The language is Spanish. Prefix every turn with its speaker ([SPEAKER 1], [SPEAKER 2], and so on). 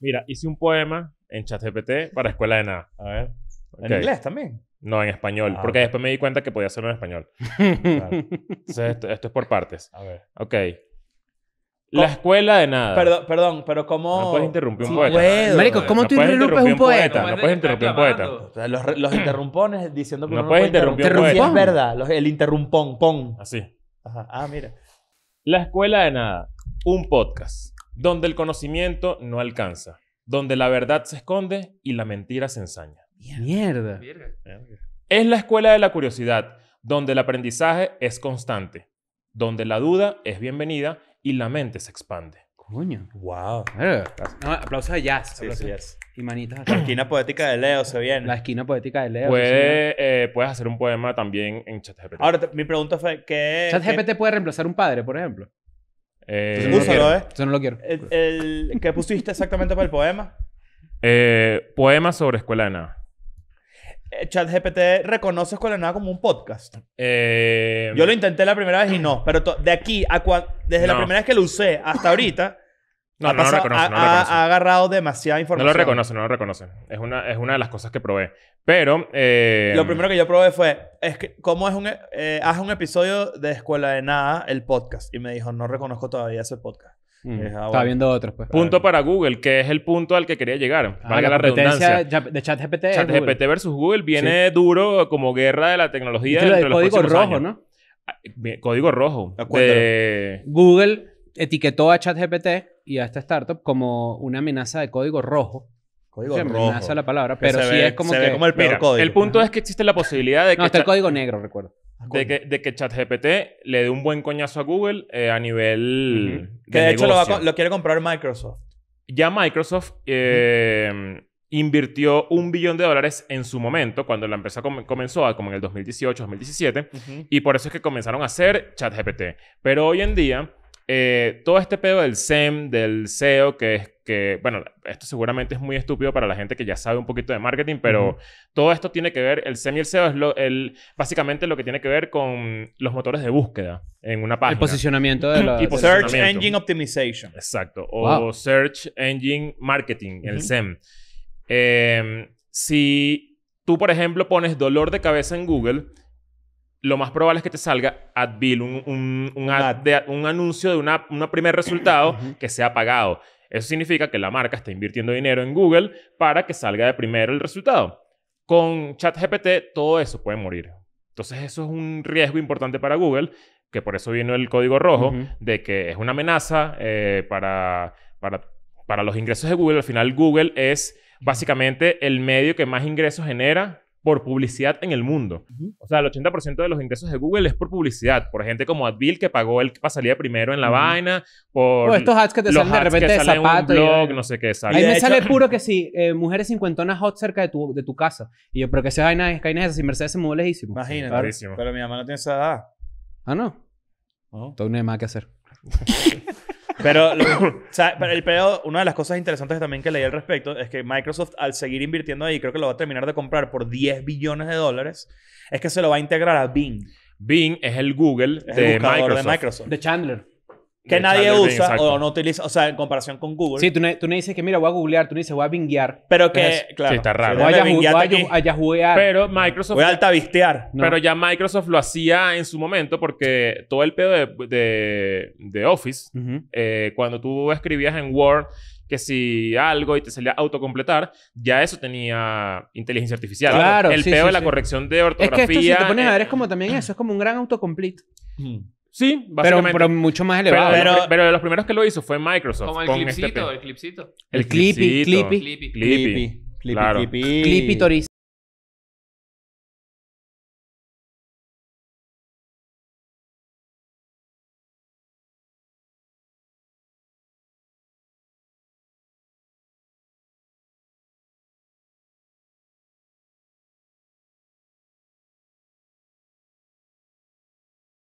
[SPEAKER 1] Mira, hice un poema en ChatGPT para Escuela de Nada. A ver. ¿En inglés también? No, en español. Ah, porque después me di cuenta que podía hacerlo en español. Entonces, esto, es por partes. A ver. Ok. La escuela de nada. Perdón, perdón pero ¿cómo...? No puedes interrumpir un poeta. Puedo. Marico, ¿cómo no tú interrumpes un poeta? No puedes interrumpir un poeta. los, interrumpones diciendo que no, no puedes interrumpir un poeta. Es verdad, el interrumpón, pon. Así. Ajá. Ah, mira. La escuela de nada. Un podcast donde el conocimiento no alcanza, donde la verdad se esconde y la mentira se ensaña. Mierda. Es la escuela de la curiosidad, donde el aprendizaje es constante, donde la duda es bienvenida y la mente se expande. Coño. Wow. aplausos de jazz. aplausos. Y manitas. La esquina poética de Leo se viene. La esquina poética de Leo. Eh, puedes hacer un poema también en ChatGPT. Ahora, mi pregunta fue: ¿qué. ¿ChatGPT puede reemplazar un padre, por ejemplo? Eh, no lo ¿eh? El, que pusiste exactamente para el poema. Eh, poema sobre Escuela de Nada. Eh, ChatGPT reconoce Escuela de Nada como un podcast. Eh, Yo lo intenté la primera vez y no, pero de aquí a desde la primera vez que lo usé hasta ahorita no, lo reconoce, no lo reconoce. Ha agarrado demasiada información. No lo reconoce, no lo reconoce. Es una, es una de las cosas que probé. Pero. Eh, lo primero que yo probé fue: es que, ¿cómo es un. Eh, un episodio de Escuela de Nada, el podcast. Y me dijo: no reconozco todavía ese podcast. Mm. Ah, está viendo otros, pues. Punto para Google, que es el punto al que quería llegar. Ah, valga la, redundancia. De ChatGPT. ChatGPT versus Google viene duro como guerra de la tecnología. Entre los código rojo, ¿no? Ah, código rojo. De... Google etiquetó a ChatGPT y a esta startup como una amenaza de código rojo. Código rojo. amenaza la palabra, pero sí es como que... el peor código. El punto es que existe la posibilidad de que... No, está el código negro, recuerdo. Ah, de que, de que, ChatGPT le dé un buen coñazo a Google eh, a nivel. que de hecho lo, quiere comprar Microsoft. Ya Microsoft eh, invirtió un billón de dólares en su momento, cuando la empresa comenzó, ah, como en el 2018, 2017, y por eso es que comenzaron a hacer ChatGPT. Pero hoy en día eh, todo este pedo del SEM, del SEO, que es que, bueno, esto seguramente es muy estúpido para la gente que ya sabe un poquito de marketing, pero todo esto tiene que ver, el SEM y el SEO es lo, el, básicamente lo que tiene que ver con los motores de búsqueda en una página. El posicionamiento de la... Search Engine Optimization. Exacto. O Search Engine Marketing, el SEM. Eh, si tú, por ejemplo, pones dolor de cabeza en Google, lo más probable es que te salga Advil, un, un, ad, de, un anuncio de una, un primer resultado que sea pagado. Eso significa que la marca está invirtiendo dinero en Google para que salga de primero el resultado. Con ChatGPT todo eso puede morir. Entonces eso es un riesgo importante para Google, que por eso vino el código rojo, de que es una amenaza eh, para, para, para los ingresos de Google. Al final Google es básicamente el medio que más ingresos genera por publicidad en el mundo. O sea, el 80% de los ingresos de Google es por publicidad, por gente como Advil que pagó el que salir primero en la vaina, por estos ads que te salen de repente de zapato, no sé qué, A Ahí me sale puro que sí, eh, mujeres cincuentonas hot cerca de tu, de tu casa. Y yo, pero que esa vaina es esa, si Mercedes se mueve lejísimo. Imagínate. Clarísimo. Pero mi mamá no tiene esa edad. Ah, no. Todo no hay más que hacer. Pero, lo, una de las cosas interesantes también que leí al respecto es que Microsoft, al seguir invirtiendo ahí, creo que lo va a terminar de comprar por 10 billones de dólares, es que se lo va a integrar a Bing. Bing es el Google de Microsoft. De Chandler que nadie usa o no utiliza, o sea, en comparación con Google. Sí, tú no, tú dices que mira, voy a googlear, tú no dices voy a binguear. Pero que, claro. Sí, está raro. Voy a, a, Pero Microsoft. Voy a altavistear. Pero ya Microsoft lo hacía en su momento porque todo el pedo de, de, Office, eh, cuando tú escribías en Word que si algo y te salía autocompletar, ya eso tenía inteligencia artificial. Claro. El pedo de la corrección de ortografía. Es que esto, si te pones a ver, es eh, como también eso, es como un gran autocomplete. Sí, básicamente. Pero, mucho más elevado. Pero, de los primeros que lo hizo fue Microsoft. Como el con este clipcito, el clipcito. El, el clippy, clippy, clippy. Clipy